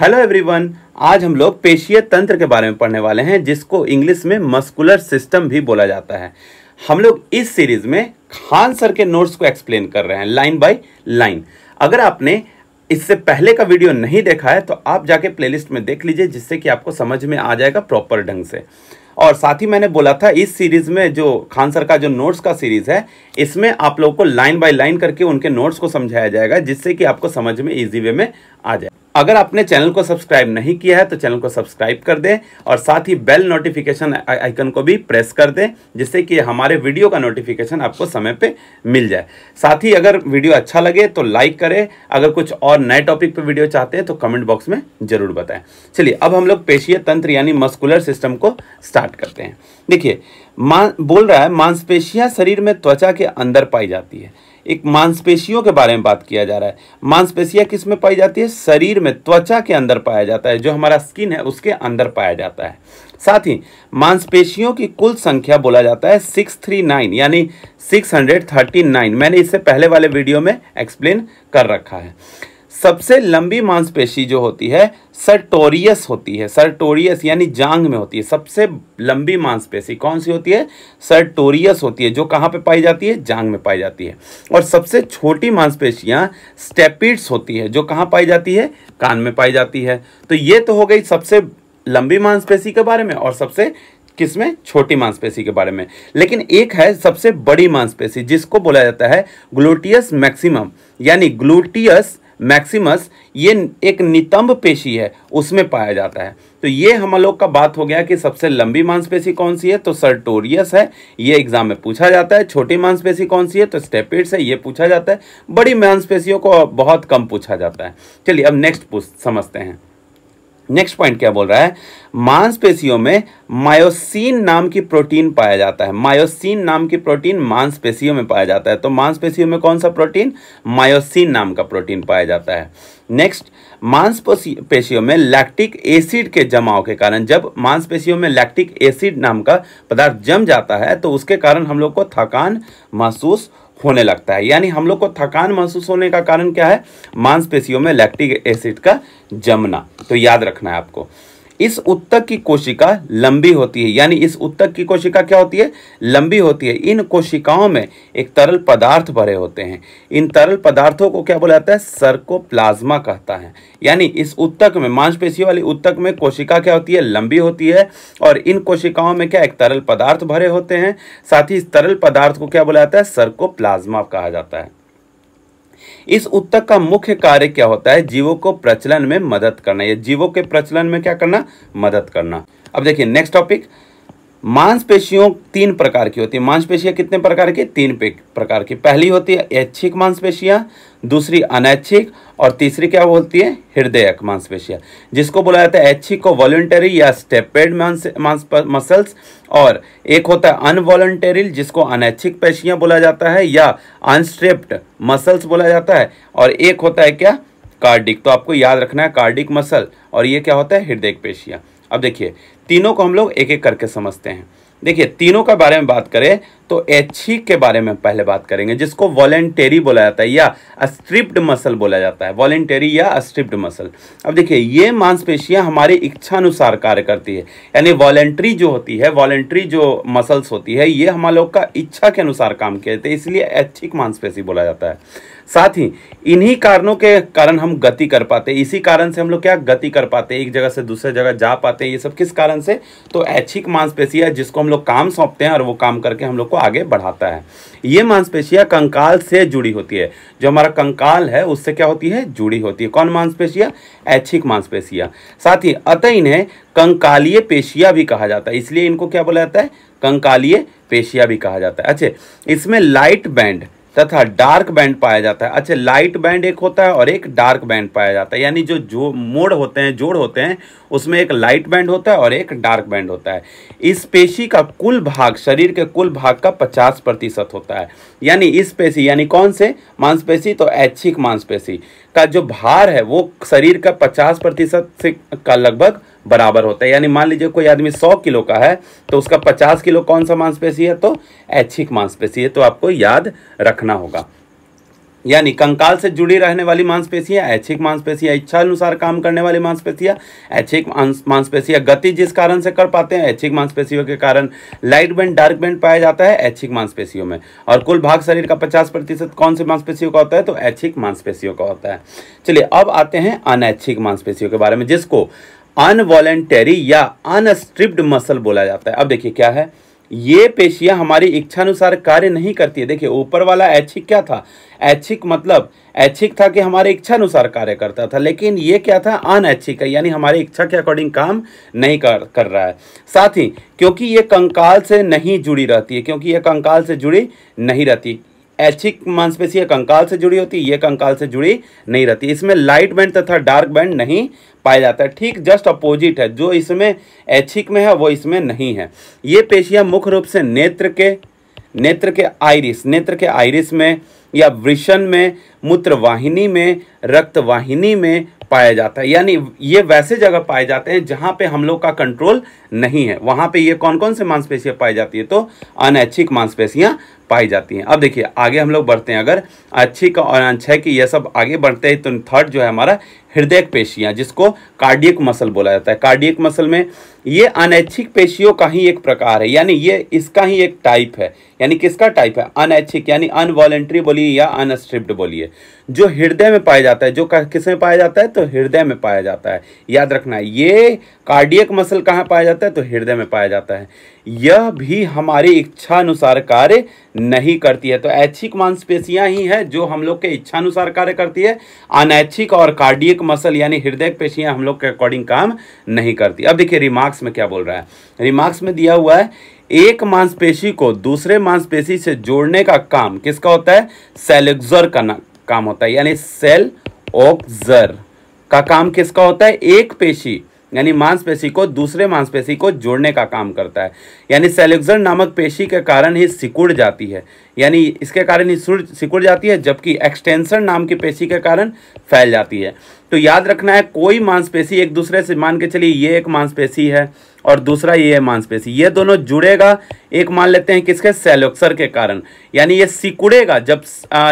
hello everyone आज हम लोग पेशीय तंत्र के बारे में पढ़ने वाले हैं जिसको इंग्लिश में मस्कुलर सिस्टम भी बोला जाता है हम लोग इस सीरीज में खान सर के नोट्स को एक्सप्लेन कर रहे हैं लाइन बाय लाइन अगर आपने इससे पहले का वीडियो नहीं देखा है तो आप जाके प्लेलिस्ट में देख लीजिए जिससे कि आपको समझ में आ जाएगा प्रॉपर ढंग से और साथ ही मैंने बोला था इस सीरीज़ में जो खान सर का जो नोट्स का सीरीज़ है इसमें आप लोगों को लाइन बाय लाइन करके उनके नोट्स को समझाया जाएगा जिससे कि आपको समझ में ईजी वे में आ जाए अगर आपने चैनल को सब्सक्राइब नहीं किया है तो चैनल को सब्सक्राइब कर दें और साथ ही बेल नोटिफिकेशन आइकन को भी प्रेस कर दें जिससे कि हमारे वीडियो का नोटिफिकेशन आपको समय पे मिल जाए साथ ही अगर वीडियो अच्छा लगे तो लाइक करें अगर कुछ और नए टॉपिक पर वीडियो चाहते हैं तो कमेंट बॉक्स में ज़रूर बताएं चलिए अब हम लोग पेशीय तंत्र यानी मस्कुलर सिस्टम को स्टार्ट करते हैं देखिए बोल रहा है मांसपेशियाँ शरीर में त्वचा के अंदर पाई जाती है एक मांसपेशियों के बारे में बात किया जा रहा है मांसपेशियाँ किस में पाई जाती है शरीर में त्वचा के अंदर पाया जाता है जो हमारा स्किन है उसके अंदर पाया जाता है साथ ही मांसपेशियों की कुल संख्या बोला जाता है 639 यानी 639 मैंने इससे पहले वाले वीडियो में एक्सप्लेन कर रखा है सबसे लंबी मांसपेशी जो होती है सर्टोरियस होती है सर्टोरियस यानी जांग में होती है सबसे लंबी मांसपेशी कौन सी होती है सर्टोरियस होती है जो कहाँ पे पाई जाती है जांग में पाई जाती है और सबसे छोटी मांसपेशियाँ स्टेपिड्स होती है जो कहाँ पाई जाती है कान में पाई जाती है तो ये तो हो गई सबसे लंबी मांसपेशी के बारे में और सबसे किस में छोटी मांसपेशी के बारे में लेकिन एक है सबसे बड़ी मांसपेशी जिसको बोला जाता है ग्लूटियस मैक्सिमम यानी ग्लूटियस मैक्सिमस ये एक नितंब पेशी है उसमें पाया जाता है तो ये हम लोग का बात हो गया कि सबसे लंबी मांसपेशी कौन सी है तो सर्टोरियस है ये एग्जाम में पूछा जाता है छोटी मांसपेशी कौन सी है तो स्टेपिड्स है ये पूछा जाता है बड़ी मांसपेशियों को बहुत कम पूछा जाता है चलिए अब नेक्स्ट समझते हैं नेक्स्ट पॉइंट क्या बोल रहा है मांसपेशियों में मायोसिन नाम की प्रोटीन पाया जाता है मायोसिन नाम की प्रोटीन मांसपेशियों में पाया जाता है तो मांसपेशियों में कौन सा प्रोटीन मायोसिन नाम का प्रोटीन पाया जाता है नेक्स्ट मांसपेशियों में लैक्टिक एसिड के जमाव के कारण जब मांसपेशियों में लैक्टिक एसिड नाम का पदार्थ जम जाता है तो उसके कारण हम लोग को थकान महसूस होने लगता है यानी हम लोग को थकान महसूस होने का कारण क्या है मांसपेशियों में लैक्टिक एसिड का जमना तो याद रखना है आपको इस उत्तक की कोशिका लंबी होती है यानी इस उत्तक की कोशिका क्या होती है लंबी होती है इन कोशिकाओं में एक तरल पदार्थ भरे होते हैं इन तरल पदार्थों को क्या बोला जाता है सर्कोप्लाज्मा कहता है यानी इस उत्तक में मांसपेशियों वाली उत्तक में कोशिका क्या होती है लंबी होती है और इन कोशिकाओं में क्या एक तरल पदार्थ भरे होते हैं साथ ही इस तरल पदार्थ को क्या बोला जाता है सर्कोप्लाज्मा कहा जाता है इस उत्तक का मुख्य कार्य क्या होता है जीवों को प्रचलन में मदद करना या जीवों के प्रचलन में क्या करना मदद करना अब देखिए नेक्स्ट टॉपिक मांसपेशियों तीन प्रकार की होती है मांसपेशियां कितने प्रकार की तीन प्रकार की पहली होती है ऐच्छिक मांसपेशियां दूसरी अनैच्छिक और तीसरी क्या होती है हृदयक मांसपेशियां जिसको बोला जाता है ऐच्छिक को वॉलंटरी या स्टेपेड मांस मसल्स और एक होता है अनवॉलंटेरिल जिसको अनैच्छिक पेशियां बोला जाता है या अनस्ट्रेप्ड मसल्स बोला जाता है और एक होता है क्या कार्डिक तो आपको याद रखना है कार्डिक मसल और ये क्या होता है हृदय पेशियाँ अब देखिए तीनों को हम लोग एक एक करके समझते हैं देखिए तीनों के बारे में बात करें तो ऐच्छिक के बारे में पहले बात करेंगे जिसको वॉलेंटेरी बोला जाता है या अस्ट्रिप्ड मसल बोला जाता है वॉलेंटेरी या अस्ट्रिप्ड मसल अब देखिए ये मांसपेशियां हमारी इच्छानुसार कार्य करती है यानी वॉलेंट्री जो होती है वॉलेंट्री जो मसल्स होती है ये हमारे लोग का इच्छा के अनुसार काम किया जाता है इसलिए ऐच्छिक मांसपेशी बोला जाता है साथ ही इन्हीं कारणों के कारण हम गति कर पाते हैं इसी कारण से हम लोग क्या गति कर पाते हैं एक जगह से दूसरे जगह जा पाते हैं ये सब किस कारण से तो ऐच्छिक मांसपेशिया जिसको हम लोग काम सौंपते हैं और वो काम करके हम लोग को आगे बढ़ाता है ये मांसपेशिया कंकाल से जुड़ी होती है जो हमारा कंकाल है उससे क्या होती है जुड़ी होती है कौन मांसपेशिया ऐच्छिक मांसपेशिया साथ ही अतः इन्हें कंकालीय पेशिया भी कहा जाता है इसलिए इनको क्या बोला जाता है कंकालीय पेशिया भी कहा जाता है अच्छे इसमें लाइट बैंड तथा डार्क बैंड पाया जाता है अच्छा लाइट बैंड एक होता है और एक डार्क बैंड पाया जाता है यानी जो जो मोड़ होते हैं जोड़ होते हैं उसमें एक लाइट बैंड होता है और एक डार्क बैंड होता है इस पेशी का कुल भाग शरीर के कुल भाग का पचास प्रतिशत होता है यानी इस पेशी यानी कौन से मांसपेशी तो ऐच्छिक मांसपेशी का जो भार है वो शरीर का पचास प्रतिशत से का लगभग बराबर होता है यानी मान लीजिए कोई आदमी सौ किलो का है तो उसका पचास किलो कौन सा मांसपेशी है तो ऐच्छिक मांसपेशी है तो आपको याद रखना होगा यानी कंकाल से जुड़ी रहने वाली मांसपेशियां ऐच्छिक मांसपेशियां इच्छा अनुसार काम करने वाली मांसपेशियां ऐच्छिक मांसपेशियां गति जिस कारण से कर पाते हैं ऐच्छिक मांसपेशियों के कारण लाइट बैंड डार्क बैंड पाया जाता है ऐच्छिक मांसपेशियों में और कुल भाग शरीर का पचास प्रतिशत कौन से मांसपेशियों का होता है तो ऐच्छिक मांसपेशियों का होता है चलिए अब आते हैं अनैच्छिक मांसपेशियों के बारे में जिसको अनवॉलेंटेरी या अनस्ट्रिप्ड मसल बोला जाता है अब देखिए क्या है ये पेशियां हमारी इच्छानुसार कार्य नहीं करती है देखिए ऊपर वाला ऐच्छिक क्या था ऐच्छिक मतलब ऐच्छिक था कि हमारे इच्छानुसार कार्य करता था लेकिन ये क्या था अनैच्छिक है यानी हमारी इच्छा के अकॉर्डिंग काम नहीं कर कर रहा है साथ ही क्योंकि ये कंकाल से नहीं जुड़ी रहती है क्योंकि ये कंकाल से जुड़ी नहीं रहती ऐच्छिक मांसपेशी कंकाल से जुड़ी होती है ये कंकाल से जुड़ी नहीं रहती इसमें लाइट बैंड तथा डार्क बैंड नहीं पाया जाता है ठीक जस्ट अपोजिट है जो इसमें ऐच्छिक में है वो इसमें नहीं है ये पेशियाँ मुख्य रूप से नेत्र के नेत्र के आयरिस नेत्र के आयरिस में या वृषण में मूत्रवाहिनी में रक्तवाहिनी में पाया जाता है यानी ये वैसे जगह पाए जाते हैं जहाँ पे हम लोग का कंट्रोल नहीं है वहाँ पे ये कौन कौन से मांसपेशियाँ पाई जाती है तो अनैच्छिक मांसपेशियाँ पाई जाती हैं अब देखिए आगे हम लोग बढ़ते हैं अगर अच्छी का और अनछय की यह सब आगे बढ़ते हैं तो थर्ड जो है हमारा हृदय पेशियाँ जिसको कार्डियक मसल बोला जाता है कार्डियक मसल में ये अनैच्छिक पेशियों का ही एक प्रकार है यानी ये इसका ही एक टाइप है यानी किसका टाइप है अनैच्छिक यानी अनवॉलेंट्री बोलिए या अनस्ट्रिप्ड बोलिए जो हृदय में पाया जाता है जो किस में पाया जाता है तो हृदय में पाया जाता है याद रखना है ये कार्डियक मसल कहाँ पाया जाता है तो हृदय में पाया जाता है यह भी हमारी इच्छा अनुसार कार्य नहीं करती है तो ऐच्छिक मांसपेशियां ही है जो हम लोग के इच्छा अनुसार कार्य करती है अनैच्छिक और कार्डियक मसल यानी हृदय पेशियां हम लोग के अकॉर्डिंग काम नहीं करती अब देखिए रिमार्क्स में क्या बोल रहा है रिमार्क्स में दिया हुआ है एक मांसपेशी को दूसरे मांसपेशी से जोड़ने का काम किसका होता है सेलेक्जर का काम होता है यानी सेल ऑक्जर का काम किसका होता है एक पेशी यानी मांसपेशी को दूसरे मांसपेशी को जोड़ने का काम करता है यानी सेलेक्सर नामक पेशी के कारण ही सिकुड़ जाती है यानी इसके कारण ही सिकुड़ जाती है जबकि एक्सटेंशन नाम की पेशी के कारण फैल जाती है तो याद रखना है कोई मांसपेशी एक दूसरे से मान के चलिए ये एक मांसपेशी है और दूसरा ये है मांसपेशी ये दोनों जुड़ेगा एक मान लेते हैं किसके सेलोक्सर के कारण यानी ये सिकुड़ेगा जब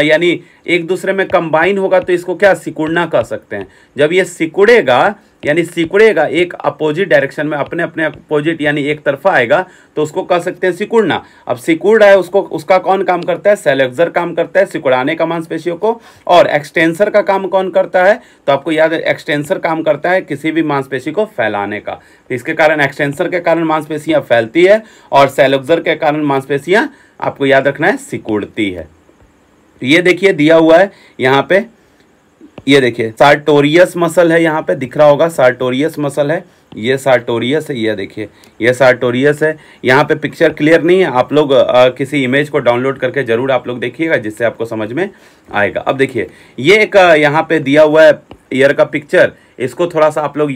यानी एक दूसरे में कंबाइन होगा तो इसको क्या सिकुड़ना कह सकते हैं जब ये सिकुड़ेगा यानी सिकुड़ेगा एक अपोजिट डायरेक्शन में अपने अपने अपोजिट यानी एक तरफा आएगा तो उसको कह सकते हैं सिकुड़ना अब सिकुड़ है उसको उसका कौन काम करता है सेलेक्जर काम करता है सिकुड़ाने का मांसपेशियों को और एक्सटेंसर का काम कौन करता है तो आपको याद है एक्सटेंसर काम करता है किसी भी मांसपेशी को फैलाने का तो इसके कारण एक्सटेंसर के कारण मांसपेशियाँ फैलती है और सेलेक्जर के कारण मांसपेशियाँ आपको याद रखना है सिकुड़ती है तो ये देखिए दिया हुआ है यहाँ पे ये देखिए सार्टोरियस मसल है यहाँ पे दिख रहा होगा सार्टोरियस मसल है ये सार्टोरियस है ये देखिए ये सार्टोरियस है यहाँ पे पिक्चर क्लियर नहीं है आप लोग आ, किसी इमेज को डाउनलोड करके जरूर आप लोग देखिएगा जिससे आपको समझ में आएगा अब देखिए ये एक यहाँ पे दिया हुआ है ईयर का पिक्चर इसको थोड़ा सा आप लोग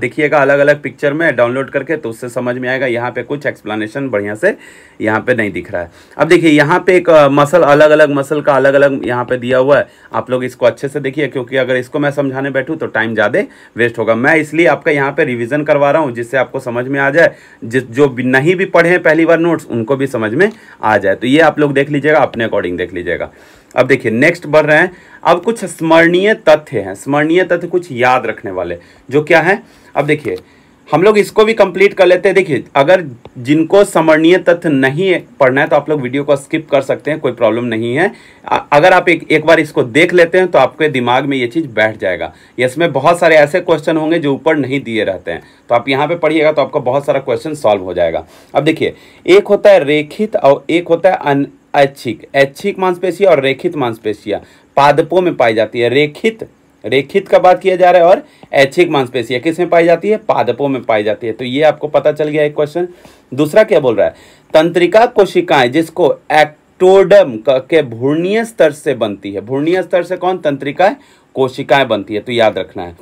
देखिएगा अलग अलग पिक्चर में डाउनलोड करके तो उससे समझ में आएगा यहाँ पे कुछ एक्सप्लेनेशन बढ़िया से यहाँ पे नहीं दिख रहा है अब देखिए यहाँ पे एक मसल अलग अलग मसल का अलग अलग यहाँ पे दिया हुआ है आप लोग इसको अच्छे से देखिए क्योंकि अगर इसको मैं समझाने बैठूँ तो टाइम ज़्यादा वेस्ट होगा मैं इसलिए आपका यहाँ पर रिविज़न करवा रहा हूँ जिससे आपको समझ में आ जाए जिस जो नहीं भी पढ़े हैं पहली बार नोट्स उनको भी समझ में आ जाए तो ये आप लोग देख लीजिएगा अपने अकॉर्डिंग देख लीजिएगा अब देखिए नेक्स्ट बढ़ रहे हैं अब कुछ स्मरणीय तथ्य हैं स्मरणीय तथ्य कुछ याद रखने वाले जो क्या है अब देखिए हम लोग इसको भी कंप्लीट कर लेते हैं देखिए अगर जिनको स्मरणीय तथ्य नहीं पढ़ना है तो आप लोग वीडियो को स्किप कर सकते हैं कोई प्रॉब्लम नहीं है अगर आप एक एक बार इसको देख लेते हैं तो आपके दिमाग में ये चीज़ बैठ जाएगा इसमें बहुत सारे ऐसे क्वेश्चन होंगे जो ऊपर नहीं दिए रहते हैं तो आप यहाँ पे पढ़िएगा तो आपका बहुत सारा क्वेश्चन सॉल्व हो जाएगा अब देखिए एक होता है रेखित और एक होता है ऐच्छिक ऐच्छिक मांसपेशिया और रेखित मांसपेशिया पादपों में पाई जाती है रेखित रेखित का बात किया जा रहा है और ऐच्छिक मांसपेशिया किस में पाई जाती है पादपों में पाई जाती है तो ये आपको पता चल गया एक क्वेश्चन दूसरा क्या बोल रहा है तंत्रिका कोशिकाएं जिसको एक्टोडम के भूर्णीय स्तर से बनती है भूर्णीय स्तर से कौन तंत्रिका कोशिकाएं बनती है तो याद रखना है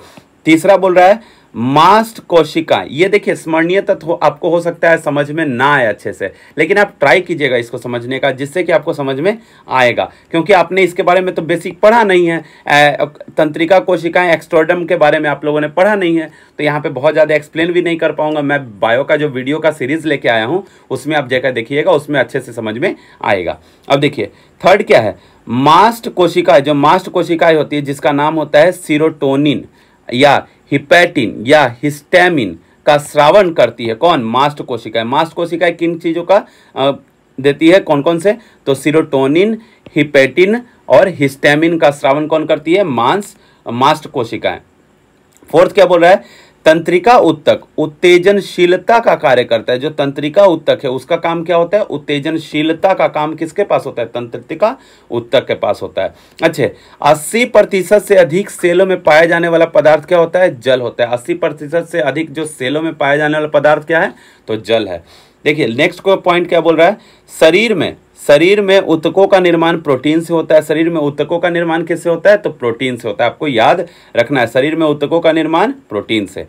तीसरा बोल रहा है मास्ट कोशिका ये देखिए स्मरणीय तत्व आपको हो सकता है समझ में ना आए अच्छे से लेकिन आप ट्राई कीजिएगा इसको समझने का जिससे कि आपको समझ में आएगा क्योंकि आपने इसके बारे में तो बेसिक पढ़ा नहीं है तंत्रिका कोशिकाएं एक्स्ट्रोडम के बारे में आप लोगों ने पढ़ा नहीं है तो यहाँ पे बहुत ज़्यादा एक्सप्लेन भी नहीं कर पाऊंगा मैं बायो का जो वीडियो का सीरीज लेके आया हूँ उसमें आप जगह देखिएगा उसमें अच्छे से समझ में आएगा अब देखिए थर्ड क्या है मास्ट कोशिका जो मास्ट कोशिकाएं होती है जिसका नाम होता है सीरोटोनिन या हिपैटिन या हिस्टेमिन का श्रावण करती है कौन मास्ट कोशिकाएं मास्ट कोशिकाएं किन चीज़ों का देती है कौन कौन से तो सीरोटोनिन हिपैटिन और हिस्टेमिन का श्रावण कौन करती है मांस मास्ट कोशिकाएं फोर्थ क्या बोल रहा है तंत्रिका उत्तक उत्तेजनशीलता का कार्य करता है जो तंत्रिका उत्तक है उसका काम क्या होता है उत्तेजनशीलता का काम किसके पास होता है तंत्रिका उत्तक के पास होता है अच्छे 80 प्रतिशत से अधिक सेलों में पाया जाने वाला पदार्थ क्या होता है जल होता है 80 प्रतिशत से अधिक जो सेलों में पाया जाने वाला पदार्थ क्या है तो जल है देखिए नेक्स्ट को पॉइंट क्या बोल रहा है शरीर में शरीर में उत्तकों का निर्माण प्रोटीन से होता है शरीर में उत्तकों का निर्माण किससे होता है तो प्रोटीन से होता है आपको याद रखना है शरीर में उत्तकों का निर्माण प्रोटीन से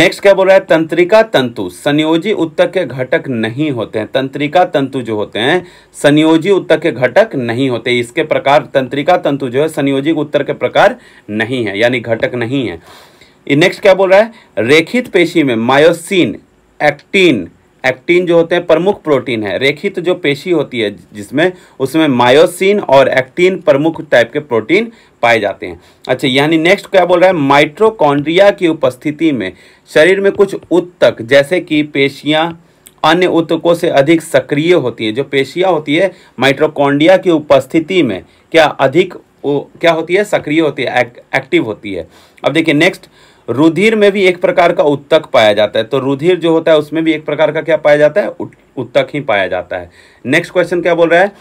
नेक्स्ट क्या बोल रहा है तंत्रिका तंतु संयोजी उत्तक के घटक नहीं होते हैं तंत्रिका तंतु जो होते हैं संयोजी उत्तक के घटक नहीं होते इसके प्रकार तंत्रिका तंतु जो है संयोजी उत्तर के प्रकार नहीं है यानी घटक नहीं है नेक्स्ट क्या बोल रहा है रेखित पेशी में मायोसिन एक्टिन एक्टिन जो होते हैं प्रमुख प्रोटीन है रेखित तो जो पेशी होती है जिसमें उसमें मायोसिन और एक्टिन प्रमुख टाइप के प्रोटीन पाए जाते हैं अच्छा यानी नेक्स्ट क्या बोल रहा है माइट्रोकॉन्ड्रिया की उपस्थिति में शरीर में कुछ उत्तक जैसे कि पेशियाँ अन्य उत्तकों से अधिक सक्रिय होती है जो पेशियाँ होती है माइट्रोकॉन्ड्रिया की उपस्थिति में क्या अधिक क्या होती है सक्रिय होती है एक, एक्टिव होती है अब देखिए नेक्स्ट रुधिर में भी एक प्रकार का उत्तक पाया जाता है तो रुधिर जो होता है उसमें भी एक प्रकार का क्या पाया जाता है उत्तक ही पाया जाता है नेक्स्ट क्वेश्चन क्या बोल रहा है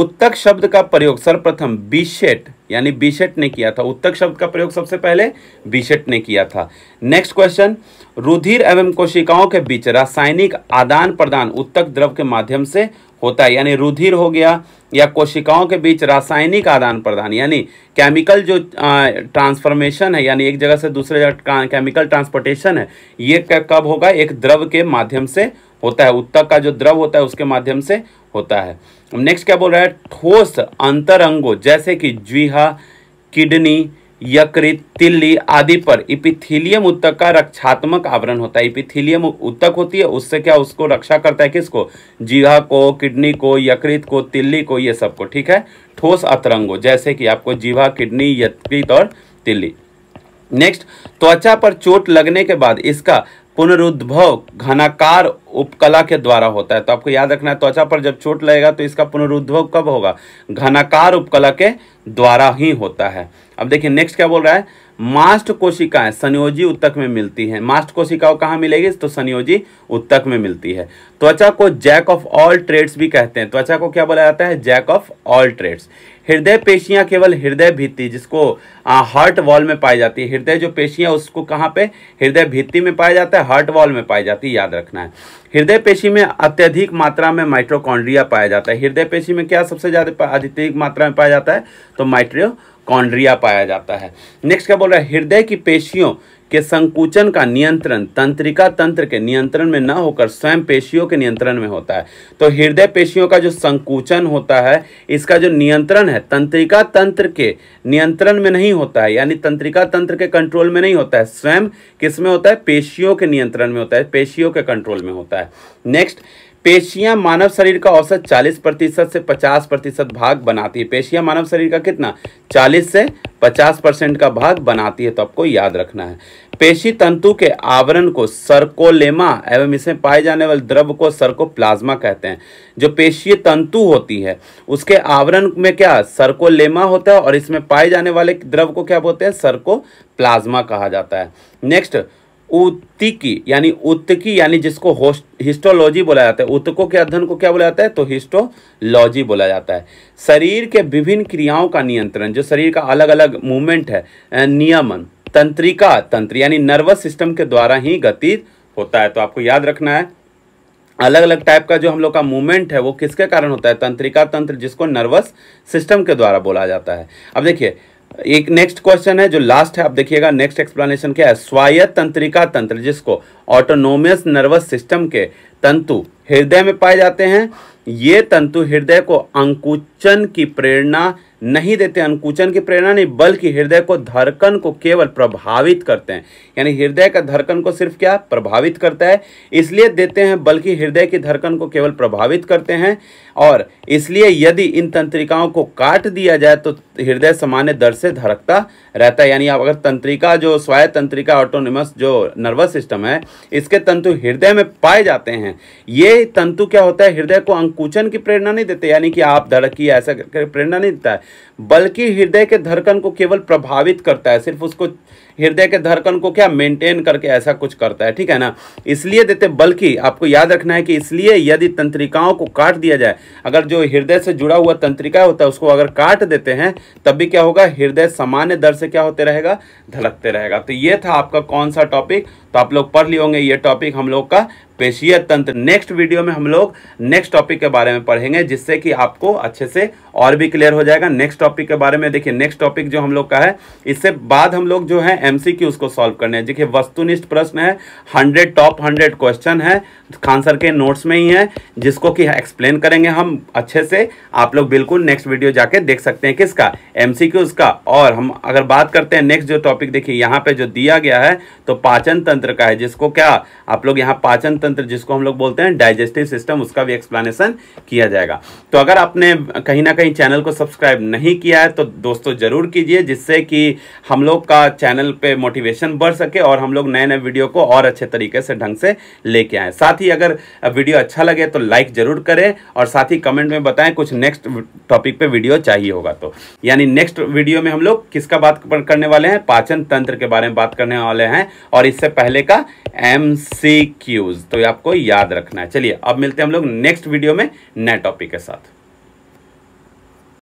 उत्तक शब्द का प्रयोग सर्वप्रथम बीशेट यानी बीशेट ने किया था उत्तक शब्द का प्रयोग सबसे पहले बीशेट ने किया था नेक्स्ट क्वेश्चन रुधिर एवं कोशिकाओं के बीच रासायनिक आदान प्रदान उत्तक द्रव के माध्यम से होता है यानी रुधिर हो गया या कोशिकाओं के बीच रासायनिक आदान प्रदान यानी केमिकल जो ट्रांसफॉर्मेशन है यानी एक जगह से दूसरे जगह केमिकल ट्रांसपोर्टेशन है ये कब होगा एक द्रव के माध्यम से होता है उत्तक का जो द्रव होता है उसके माध्यम से होता है नेक्स्ट क्या बोल रहा है ठोस अंतरंगों जैसे कि जीहा किडनी यकृत तिल्ली आदि पर इपिथिलियम उत्तक का रक्षात्मक आवरण होता है इपिथिलियम उत्तक होती है उससे क्या उसको रक्षा करता है किसको जीवा को किडनी को यकृत को तिल्ली को ये सबको ठीक है ठोस अतरंगो जैसे कि आपको जीवा किडनी यकृत और तिल्ली नेक्स्ट त्वचा पर चोट लगने के बाद इसका पुनरुद्भव घनाकार उपकला के द्वारा होता है तो आपको याद रखना है त्वचा पर जब चोट लगेगा तो इसका पुनरुद्भव कब होगा घनाकार उपकला के द्वारा ही होता है अब देखिए नेक्स्ट क्या बोल रहा है मास्ट कोशिकाएं संयोजी उत्तक में मिलती हैं मास्ट कोशिकाओं कहाँ मिलेगी तो संयोजी उत्तक में मिलती है त्वचा को जैक ऑफ ऑल ट्रेड्स भी कहते हैं त्वचा को क्या बोला जाता है जैक ऑफ ऑल ट्रेड्स हृदय पेशियां केवल हृदय भित्ति जिसको हार्ट वॉल में पाई जाती है हृदय जो पेशियां उसको कहाँ पे हृदय भित्ति में पाया जाता है हार्ट वॉल में पाई जाती है याद रखना है हृदय पेशी में अत्यधिक मात्रा में माइट्रोकॉन्ड्रिया पाया जाता है हृदय पेशी में क्या सबसे ज्यादा अत्यधिक मात्रा में पाया जाता है तो माइट्रो कॉन्ड्रिया पाया जाता है नेक्स्ट क्या बोल रहा है हृदय की पेशियों के संकुचन का नियंत्रण तंत्रिका तंत्र के नियंत्रण में न होकर स्वयं पेशियों के नियंत्रण में होता है तो हृदय पेशियों का जो संकुचन होता है इसका जो नियंत्रण है तंत्रिका तंत्र के नियंत्रण में नहीं होता है यानी तंत्रिका तंत्र के कंट्रोल में नहीं होता है स्वयं किस में होता है पेशियों के नियंत्रण में होता है पेशियों के कंट्रोल में होता है नेक्स्ट पेशियां मानव शरीर का औसत 40 प्रतिशत से 50 प्रतिशत भाग बनाती है पेशियां मानव शरीर का कितना 40 से 50 परसेंट का भाग बनाती है तो आपको याद रखना है पेशी तंतु के आवरण को सर्कोलेमा एवं इसमें पाए जाने वाले द्रव को सर्कोप्लाज्मा कहते हैं जो पेशीय तंतु होती है उसके आवरण में क्या सर्कोलेमा होता है और इसमें पाए जाने वाले द्रव को क्या बोलते हैं सर्को कहा जाता है नेक्स्ट उत्तिकी यानी उत्तकी यानी जिसको हिस्टोलॉजी बोला जाता है उत्तकों के अध्ययन को क्या बोला जाता है तो हिस्टोलॉजी बोला जाता है शरीर के विभिन्न क्रियाओं का नियंत्रण जो शरीर का अलग अलग मूवमेंट है नियमन तंत्रिका तंत्र यानी नर्वस सिस्टम के द्वारा ही गति होता है तो आपको याद रखना है अलग अलग टाइप का जो हम लोग का मूवमेंट है वो किसके कारण होता है तंत्रिका तंत्र जिसको नर्वस सिस्टम के द्वारा बोला जाता है अब देखिए एक नेक्स्ट क्वेश्चन है जो लास्ट है आप देखिएगा नेक्स्ट एक्सप्लेनेशन क्या है स्वायत्त तंत्रिका तंत्र जिसको ऑटोनोमियस नर्वस सिस्टम के तंतु हृदय में पाए जाते हैं ये तंतु हृदय को अंकुचन की प्रेरणा नहीं देते अंकुचन की प्रेरणा नहीं बल्कि हृदय को धड़कन को केवल प्रभावित करते हैं यानी हृदय का धड़कन को सिर्फ क्या प्रभावित करता है इसलिए देते हैं बल्कि हृदय की धड़कन को केवल प्रभावित करते हैं और इसलिए यदि इन तंत्रिकाओं को काट दिया जाए तो हृदय सामान्य दर से धड़कता रहता है यानी अगर तंत्रिका जो स्वायत्त तंत्रिका ऑटोनिमस जो नर्वस सिस्टम है इसके तंतु हृदय में पाए जाते हैं ये तंतु क्या होता है हृदय को संकुचन की प्रेरणा नहीं देते यानी कि आप धड़किए ऐसा करके प्रेरणा नहीं देता है बल्कि हृदय के धड़कन को केवल प्रभावित करता है सिर्फ उसको हृदय के धड़कन को क्या मेंटेन करके ऐसा कुछ करता है ठीक है ना इसलिए देते बल्कि आपको याद रखना है कि इसलिए यदि तंत्रिकाओं को काट दिया जाए अगर जो हृदय से जुड़ा हुआ तंत्रिका होता है उसको अगर काट देते हैं तब भी क्या होगा हृदय सामान्य दर से क्या होते रहेगा धड़कते रहेगा तो ये था आपका कौन सा टॉपिक तो आप लोग पढ़ लिए होंगे ये टॉपिक हम लोग का पेशीय तंत्र नेक्स्ट वीडियो में हम लोग नेक्स्ट टॉपिक के बारे में पढ़ेंगे जिससे कि आपको अच्छे से और भी क्लियर हो जाएगा नेक्स्ट टॉपिक के बारे में देखिए नेक्स्ट टॉपिक जो हम लोग का है इससे बाद हम लोग जो है एमसीक्यू उसको सॉल्व करने हैं देखिए वस्तुनिष्ठ प्रश्न है हंड्रेड टॉप हंड्रेड क्वेश्चन है खान के नोट्स में ही है जिसको कि एक्सप्लेन करेंगे हम अच्छे से आप लोग बिल्कुल नेक्स्ट वीडियो जाके देख सकते हैं किसका एम का और हम अगर बात करते हैं नेक्स्ट जो टॉपिक देखिए यहाँ पे जो दिया गया है तो पाचन तंत्र तंत्र का है जिसको क्या आप लोग यहाँ पाचन तंत्र जिसको हम लोग बोलते हैं डाइजेस्टिव सिस्टम उसका भी एक्सप्लेनेशन किया जाएगा तो अगर आपने कहीं ना कहीं चैनल को सब्सक्राइब नहीं किया है तो दोस्तों जरूर कीजिए जिससे कि हम लोग का चैनल पे मोटिवेशन बढ़ सके और हम लोग नए नए वीडियो को और अच्छे तरीके से ढंग से लेके आए साथ ही अगर वीडियो अच्छा लगे तो लाइक जरूर करें और साथ ही कमेंट में बताएं कुछ नेक्स्ट टॉपिक पे वीडियो चाहिए होगा तो यानी नेक्स्ट वीडियो में हम लोग किसका बात करने वाले हैं पाचन तंत्र के बारे में बात करने वाले हैं और इससे पहले पहले का एम सी क्यूज तो ये आपको याद रखना है चलिए अब मिलते हैं हम लोग नेक्स्ट वीडियो में नए टॉपिक के साथ